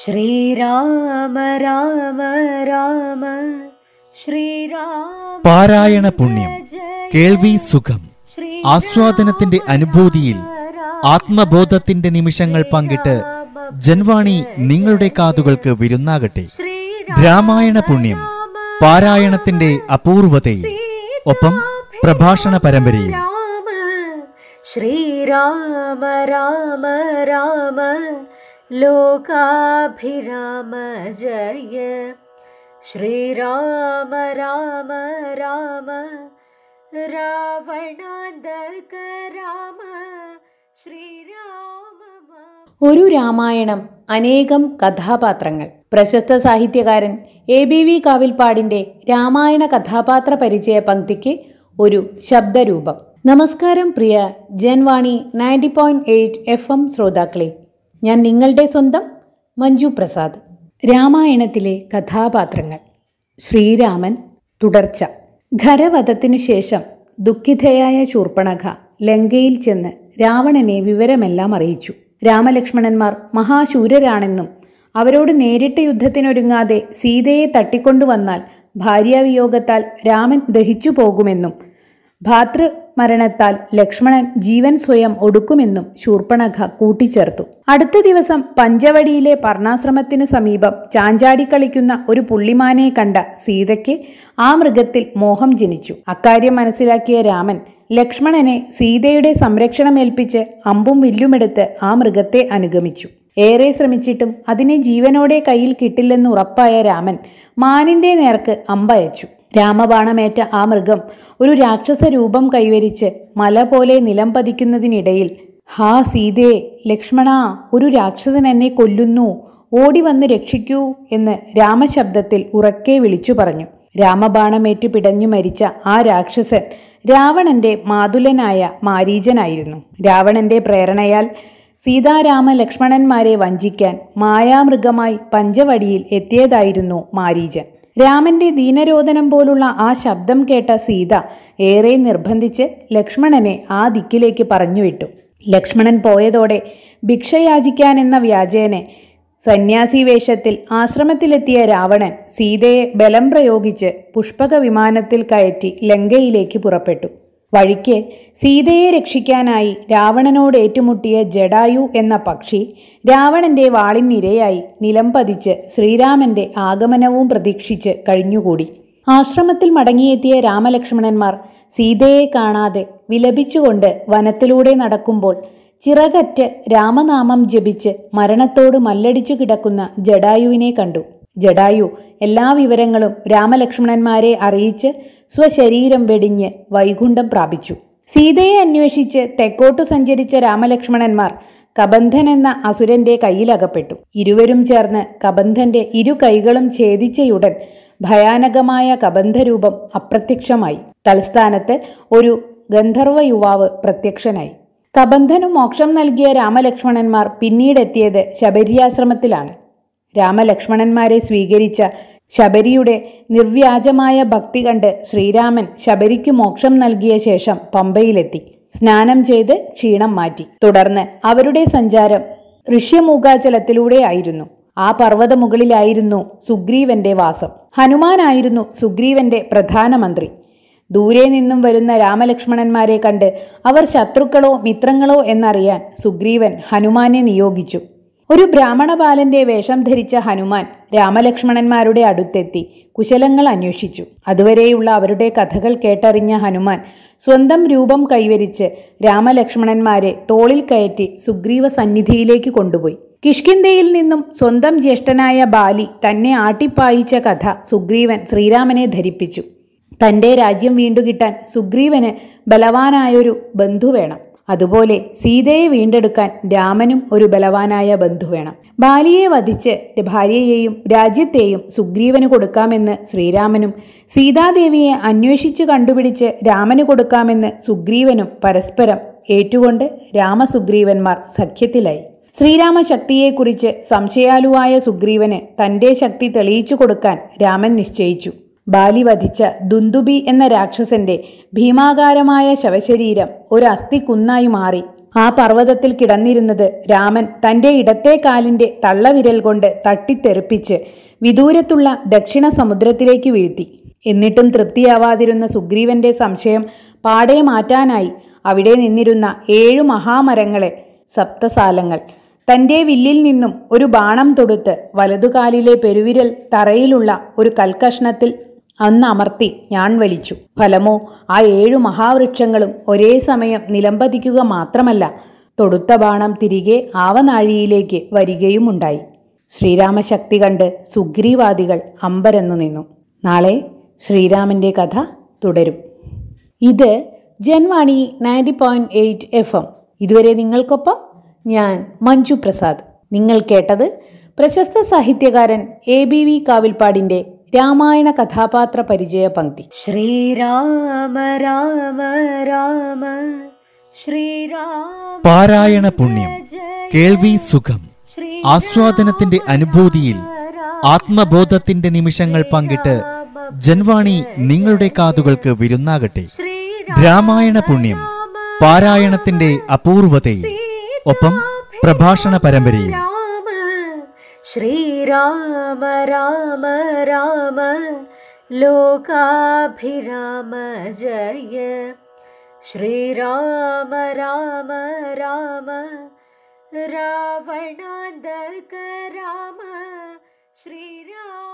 ശ്രീരാമ രാമ രാമ ശ്രീരാമ പാരായണ പുണ്യം കേൾവി സുഖം ആസ്വാദനത്തിന്റെ അനുഭൂതിയിൽ ആത്മബോധത്തിന്റെ നിമിഷങ്ങൾ പങ്കിട്ട് ജൻവാണി നിങ്ങളുടെ കാതുകൾക്ക് വിരുന്നാകട്ടെ രാമായണ പുണ്യം പാരായണത്തിന്റെ അപൂർവതയിൽ ഒപ്പം പ്രഭാഷണ പരമ്പരയും ശ്രീരാമ രാമ രാമ ലോകാഭിരാമ ജയ ശ്രീരാമ രാമ രാമ രാമ ശ്രീരാമ ഒരു രാമായണം അനേകം കഥാപാത്രങ്ങൾ പ്രശസ്ത സാഹിത്യകാരൻ എ ബി വി കാവിൽപ്പാടിന്റെ രാമായണ കഥാപാത്ര പരിചയ പങ്ക്തിക്ക് ഒരു ശബ്ദരൂപം നമസ്കാരം പ്രിയ Janvani ninety point eight F M ശ്രോതാക്കളെ ഞാൻ നിങ്ങളുടെ സ്വന്തം മഞ്ജു പ്രസാദ് രാമായണത്തിലെ കഥാപാത്രങ്ങൾ ശ്രീരാമൻ തുടർച്ച ഖരവധത്തിനു ശേഷം ദുഃഖിതയായ ശൂർപ്പണഖ ലങ്കയിൽ ചെന്ന് രാവണനെ വിവരമെല്ലാം അറിയിച്ചു രാമലക്ഷ്മണന്മാർ മഹാശൂരരാണെന്നും അവരോട് നേരിട്ട് യുദ്ധത്തിനൊരുങ്ങാതെ സീതയെ തട്ടിക്കൊണ്ടുവന്നാൽ ഭാര്യാവിയോഗത്താൽ രാമൻ ദഹിച്ചു പോകുമെന്നും ഭാതൃ മരണത്താൽ ലക്ഷ്മണൻ ജീവൻ സ്വയം ഒടുക്കുമെന്നും ശൂർപ്പണഖ കൂട്ടിച്ചേർത്തു അടുത്ത ദിവസം പഞ്ചവടിയിലെ പർണാശ്രമത്തിനു സമീപം ചാഞ്ചാടി കളിക്കുന്ന ഒരു പുള്ളിമാനെ കണ്ട സീതയ്ക്ക് ആ മൃഗത്തിൽ മോഹം ജനിച്ചു അക്കാര്യം മനസ്സിലാക്കിയ രാമൻ ലക്ഷ്മണനെ സീതയുടെ സംരക്ഷണമേൽപ്പിച്ച് അമ്പും വില്ലുമെടുത്ത് ആ മൃഗത്തെ അനുഗമിച്ചു ഏറെ ശ്രമിച്ചിട്ടും അതിനെ ജീവനോടെ കയ്യിൽ കിട്ടില്ലെന്ന് ഉറപ്പായ രാമൻ മാനിന്റെ നേർക്ക് അമ്പയച്ചു രാമബാണമേറ്റ ആ മൃഗം ഒരു രാക്ഷസ രൂപം കൈവരിച്ച് മല പോലെ നിലം പതിക്കുന്നതിനിടയിൽ ഹാ സീതേ ലക്ഷ്മണ ഒരു രാക്ഷസൻ എന്നെ കൊല്ലുന്നു ഓടി വന്ന് രക്ഷിക്കൂ എന്ന് രാമശബ്ദത്തിൽ ഉറക്കെ വിളിച്ചു പറഞ്ഞു രാമബാണമേറ്റു പിടഞ്ഞു മരിച്ച ആ രാക്ഷസൻ രാവണന്റെ മാതുലനായ മാരീചനായിരുന്നു രാവണന്റെ പ്രേരണയാൽ സീതാരാമ ലക്ഷ്മണന്മാരെ വഞ്ചിക്കാൻ മായാമൃഗമായി പഞ്ചവടിയിൽ എത്തിയതായിരുന്നു മാരീചൻ രാമന്റെ ദീനരോധനം പോലുള്ള ആ ശബ്ദം കേട്ട സീത ഏറെ നിർബന്ധിച്ച് ലക്ഷ്മണനെ ആ ദിക്കിലേക്ക് പറഞ്ഞുവിട്ടു ലക്ഷ്മണൻ പോയതോടെ ഭിക്ഷയാചിക്കാൻ എന്ന വ്യാജേനെ സന്യാസി വേഷത്തിൽ ആശ്രമത്തിലെത്തിയ രാവണൻ സീതയെ ബലം പ്രയോഗിച്ച് പുഷ്പക വിമാനത്തിൽ കയറ്റി ലങ്കയിലേക്ക് പുറപ്പെട്ടു വഴിക്ക് സീതയെ രക്ഷിക്കാനായി രാവണനോട് ഏറ്റുമുട്ടിയ ജഡായു എന്ന പക്ഷി രാവണന്റെ വാളിനിരയായി നിലം പതിച്ച് ശ്രീരാമന്റെ ആഗമനവും പ്രതീക്ഷിച്ച് കഴിഞ്ഞുകൂടി ആശ്രമത്തിൽ മടങ്ങിയെത്തിയ രാമലക്ഷ്മണന്മാർ സീതയെ കാണാതെ വിലപിച്ചുകൊണ്ട് വനത്തിലൂടെ നടക്കുമ്പോൾ ചിറകറ്റ് രാമനാമം ജപിച്ച് മരണത്തോട് മല്ലടിച്ചു കിടക്കുന്ന ജഡായുവിനെ കണ്ടു ജഡായു എല്ലാ വിവരങ്ങളും രാമലക്ഷ്മണന്മാരെ അറിയിച്ച് സ്വശരീരം വെടിഞ്ഞ് വൈകുണ്ഠം പ്രാപിച്ചു സീതയെ അന്വേഷിച്ച് തെക്കോട്ടു സഞ്ചരിച്ച രാമലക്ഷ്മണന്മാർ കബന്ധൻ എന്ന അസുരന്റെ കയ്യിലകപ്പെട്ടു ഇരുവരും ചേർന്ന് കബന്ധന്റെ ഇരു കൈകളും ഛേദിച്ചയുടൻ ഭയാനകമായ കബന്ധരൂപം അപ്രത്യക്ഷമായി തലസ്ഥാനത്ത് ഒരു ഗന്ധർവ യുവാവ് പ്രത്യക്ഷനായി കബന്ധനു മോക്ഷം നൽകിയ രാമലക്ഷ്മണന്മാർ പിന്നീടെത്തിയത് ശബരിയാശ്രമത്തിലാണ് രാമലക്ഷ്മണന്മാരെ സ്വീകരിച്ച ശബരിയുടെ നിർവ്യാജമായ ഭക്തി കണ്ട് ശ്രീരാമൻ ശബരിക്ക് മോക്ഷം നൽകിയ ശേഷം പമ്പയിലെത്തി സ്നാനം ചെയ്ത് ക്ഷീണം മാറ്റി തുടർന്ന് അവരുടെ സഞ്ചാരം ഋഷ്യമൂകാചലത്തിലൂടെയായിരുന്നു ആ പർവ്വത മുകളിലായിരുന്നു സുഗ്രീവന്റെ വാസം ഹനുമാനായിരുന്നു സുഗ്രീവന്റെ പ്രധാനമന്ത്രി ദൂരെ നിന്നും വരുന്ന രാമലക്ഷ്മണന്മാരെ കണ്ട് അവർ ശത്രുക്കളോ മിത്രങ്ങളോ എന്നറിയാൻ സുഗ്രീവൻ ഹനുമാനെ നിയോഗിച്ചു ഒരു ബ്രാഹ്മണ ബാലന്റെ വേഷം ധരിച്ച ഹനുമാൻ രാമലക്ഷ്മണന്മാരുടെ അടുത്തെത്തി കുശലങ്ങൾ അന്വേഷിച്ചു അതുവരെയുള്ള അവരുടെ കഥകൾ കേട്ടറിഞ്ഞ ഹനുമാൻ സ്വന്തം രൂപം കൈവരിച്ച് രാമലക്ഷ്മണന്മാരെ തോളിൽ കയറ്റി സുഗ്രീവ സന്നിധിയിലേക്ക് കൊണ്ടുപോയി കിഷ്കിന്ധയിൽ നിന്നും സ്വന്തം ജ്യേഷ്ഠനായ ബാലി തന്നെ ആട്ടിപ്പായിച്ച കഥ സുഗ്രീവൻ ശ്രീരാമനെ ധരിപ്പിച്ചു തൻ്റെ രാജ്യം വീണ്ടുകിട്ടാൻ സുഗ്രീവന് ബലവാനായൊരു ബന്ധു വേണം അതുപോലെ സീതയെ വീണ്ടെടുക്കാൻ രാമനും ഒരു ബലവാനായ ബന്ധു വേണം ബാലിയെ വധിച്ച് ഭാര്യയെയും രാജ്യത്തെയും സുഗ്രീവന് കൊടുക്കാമെന്ന് ശ്രീരാമനും സീതാദേവിയെ അന്വേഷിച്ച് കണ്ടുപിടിച്ച് രാമന് കൊടുക്കാമെന്ന് സുഗ്രീവനും പരസ്പരം ഏറ്റുകൊണ്ട് രാമസുഗ്രീവന്മാർ സഖ്യത്തിലായി ശ്രീരാമ ശക്തിയെക്കുറിച്ച് സംശയാലുവായ സുഗ്രീവന് തൻ്റെ ശക്തി തെളിയിച്ചു കൊടുക്കാൻ രാമൻ നിശ്ചയിച്ചു ബാലി വധിച്ച ദുന്ദുബി എന്ന രാക്ഷസന്റെ ഭീമാകാരമായ ശവശരീരം ഒരു അസ്ഥി കുന്നായി മാറി ആ പർവ്വതത്തിൽ കിടന്നിരുന്നത് രാമൻ തന്റെ ഇടത്തെ കാലിന്റെ തള്ളവിരൽ കൊണ്ട് തട്ടിത്തെറിപ്പിച്ച് വിദൂരത്തുള്ള ദക്ഷിണ സമുദ്രത്തിലേക്ക് വീഴ്ത്തി എന്നിട്ടും തൃപ്തിയാവാതിരുന്ന സുഗ്രീവന്റെ സംശയം പാടെ മാറ്റാനായി അവിടെ നിന്നിരുന്ന ഏഴു മഹാമരങ്ങളെ സപ്തസാലങ്ങൾ തന്റെ വില്ലിൽ നിന്നും ഒരു ബാണം തൊടുത്ത് വലതുകാലിലെ പെരുവിരൽ തറയിലുള്ള ഒരു കൽക്കഷ്ണത്തിൽ അന്ന് അമർത്തി ഞാൻ വലിച്ചു ഫലമോ ആ ഏഴു മഹാവൃക്ഷങ്ങളും ഒരേ സമയം നിലംപതിക്കുക മാത്രമല്ല തൊടുത്ത ബാണം തിരികെ ആവനാഴിയിലേക്ക് വരികയുമുണ്ടായി ശ്രീരാമശക്തി കണ്ട് സുഗ്രീവാദികൾ അമ്പരന്നു നിന്നു നാളെ ശ്രീരാമൻ്റെ കഥ തുടരും ഇത് Janvani ninety point eight F M ഇതുവരെ നിങ്ങൾക്കൊപ്പം ഞാൻ മഞ്ജു പ്രസാദ് നിങ്ങൾ കേട്ടത് പ്രശസ്ത സാഹിത്യകാരൻ എ ബി വി കാവിൽപ്പാടിൻ്റെ രാമായണ കഥാപാത്ര പരിചയ പങ്ക്തി ശ്രീരാമ രാമ രാമ ശ്രീരാമ പാരായണ പുണ്യം കേൾവി സുഖം ആസ്വാദനത്തിന്റെ അനുഭൂതിയിൽ ആത്മബോധത്തിന്റെ നിമിഷങ്ങൾ പങ്കിട്ട് ജൻവാണി നിങ്ങളുടെ കാതുകൾക്ക് വിരുന്നാകട്ടെ രാമായണ പുണ്യം പാരായണത്തിന്റെ അപൂർവതയിൽ ഒപ്പം പ്രഭാഷണ പരമ്പരയും श्रीराम राम राम लोकाभिराम जय श्रीराम राम राम रावणा राम श्रीराम